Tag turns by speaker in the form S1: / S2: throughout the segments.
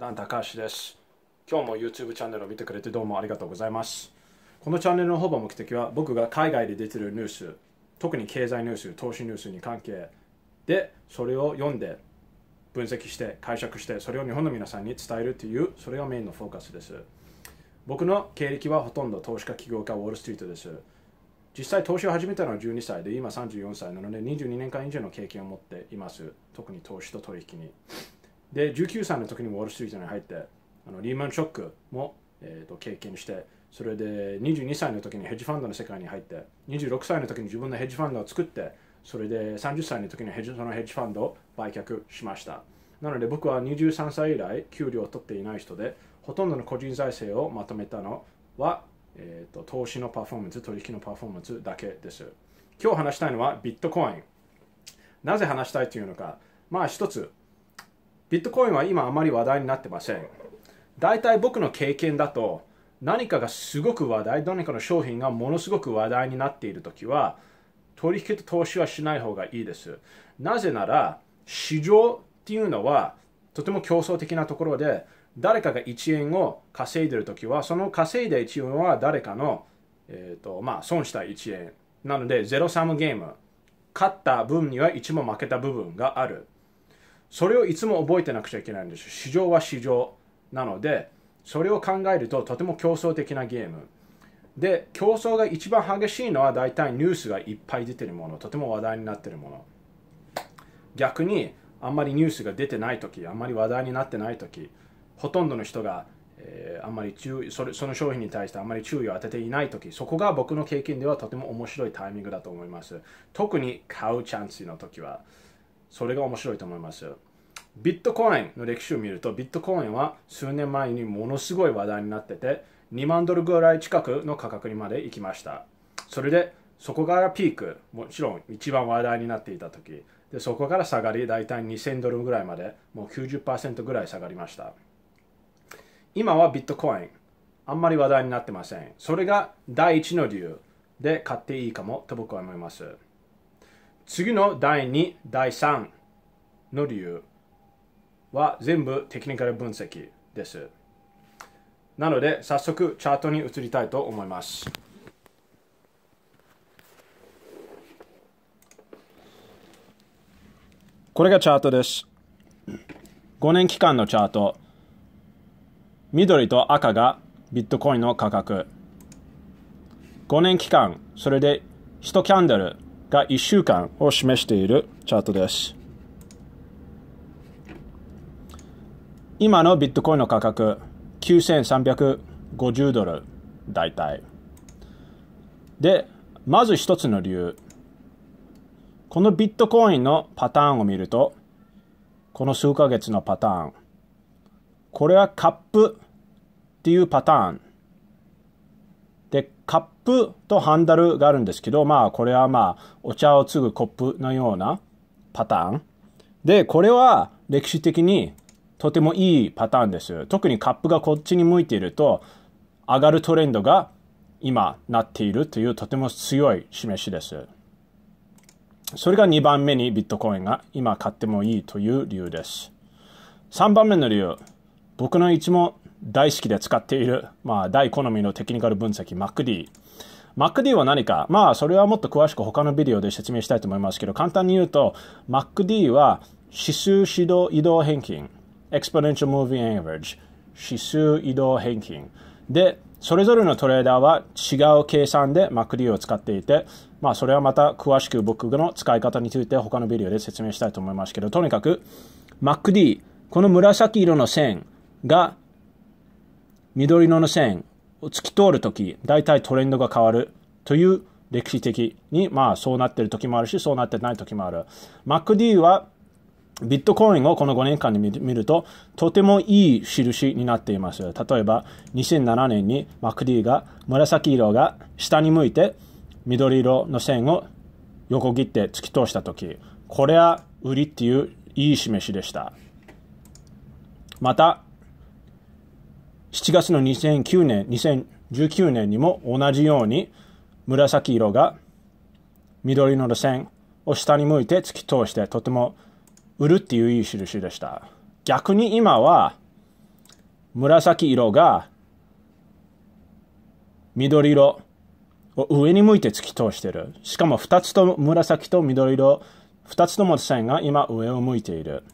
S1: ダン高橋です。今日も YouTube チャンネルを見てくれてどうもありがとうございます。このチャンネルのほぼ目的は僕が海外で出てるニュース、特に経済ニュース、投資ニュースに関係で、それを読んで、分析して、解釈して、それを日本の皆さんに伝えるという、それがメインのフォーカスです。僕の経歴はほとんど投資家、起業家、ウォールストリートです。実際投資を始めたのは12歳で今34歳なので22年間以上の経験を持っています特に投資と取引にで19歳の時にウォール・ストリートに入ってあのリーマン・ショックも、えー、と経験してそれで22歳の時にヘッジファンドの世界に入って26歳の時に自分のヘッジファンドを作ってそれで30歳の時にヘッジそのヘッジファンドを売却しましたなので僕は23歳以来給料を取っていない人でほとんどの個人財政をまとめたのは、えーと、と投資のパフォーマンス取引のパフォーマンスだけです今日話したいのはビットコインなぜ話したいというのかまあ一つビットコインは今あまり話題になってません。大体僕の経験だと、何かがすごく話題、何かの商品がものすごく話題になっているときは、取引と投資はしない方がいいです。なぜなら、市場っていうのは、とても競争的なところで、誰かが1円を稼いでるときは、その稼いだ1円は誰かの、えーとまあ、損した1円。なので、ゼロサムゲーム。勝った分には1も負けた部分がある。それをいつも覚えてなくちゃいけないんです市場は市場なのでそれを考えるととても競争的なゲームで競争が一番激しいのは大体ニュースがいっぱい出てるものとても話題になってるもの逆にあんまりニュースが出てない時あんまり話題になってない時ほとんどの人が、えー、あんまり注意それその商品に対してあんまり注意を当てていない時そこが僕の経験ではとても面白いタイミングだと思います特に買うチャンスの時はそれが面白いと思います。ビットコインの歴史を見ると、ビットコインは数年前にものすごい話題になってて、2万ドルぐらい近くの価格にまで行きました。それで、そこからピーク、もちろん一番話題になっていた時で、そこから下がり、大体2000ドルぐらいまで、もう90%ぐらい下がりました。今はビットコイン、あんまり話題になってません。それが第一の理由で買っていいかもと僕は思います。次の第2、第3の理由は全部テクニカル分析です。なので早速チャートに移りたいと思います。これがチャートです。5年期間のチャート。緑と赤がビットコインの価格。5年期間、それで1キャンドルが1週間を示しているチャートです。今のビットコインの価格9350ドル大体。で、まず一つの理由。このビットコインのパターンを見ると、この数ヶ月のパターン。これはカップっていうパターンで、カップとハンダルがあるんですけど、まあこれはまあお茶を継ぐコップのようなパターン。で、これは歴史的にとてもいいパターンです。特にカップがこっちに向いていると上がるトレンドが今なっているというとても強い示しです。それが2番目にビットコインが今買ってもいいという理由です。3番目の理由。僕のいつも大好きで使っている、まあ、大好みのテクニカル分析 MacD。MacD は何かまあ、それはもっと詳しく他のビデオで説明したいと思いますけど、簡単に言うと、MacD は指数指導移動平均、Exponential Moving Average、指数移動平均。で、それぞれのトレーダーは違う計算で MacD を使っていて、まあ、それはまた詳しく僕の使い方について他のビデオで説明したいと思いますけど、とにかく MacD、この紫色の線が緑色の線を突き通るとき、大体トレンドが変わるという歴史的に、まあそうなってる時もあるし、そうなってない時もある。MacD はビットコインをこの5年間で見ると、とてもいい印になっています。例えば、2007年に MacD が紫色が下に向いて緑色の線を横切って突き通した時、これは売りっていういい示しでした。また、7月の2009年、2019年にも同じように紫色が緑の路線を下に向いて突き通してとても売るっていういい印でした。逆に今は紫色が緑色を上に向いて突き通してる。しかも2つと紫と緑色、2つとも線が今上を向いている。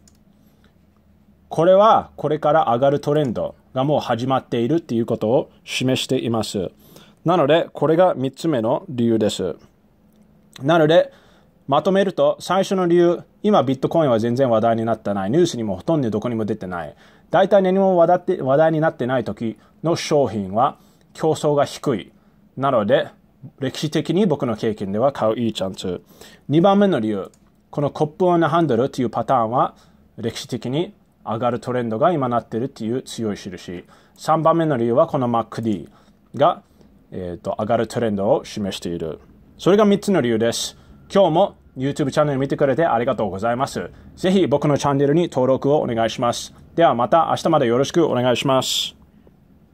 S1: これはこれから上がるトレンド。がもう始まっているっていうことを示しています。なので、これが3つ目の理由です。なので、まとめると、最初の理由、今ビットコインは全然話題になってない。ニュースにもほとんどどこにも出てない。大体何も話題話題になってない時の商品は競争が低い。なので、歴史的に僕の経験では買ういいチャンス。2番目の理由、このコップオンハンドルというパターンは歴史的に上がるトレンドが今なってるっていう強い印3番目の理由はこの MacD が、えーと、上がるトレンドを示しているそれが3つの理由です今日も YouTube チャンネル見てくれてありがとうございますぜひ僕のチャンネルに登録をお願いしますではまた明日までよろしくお願いします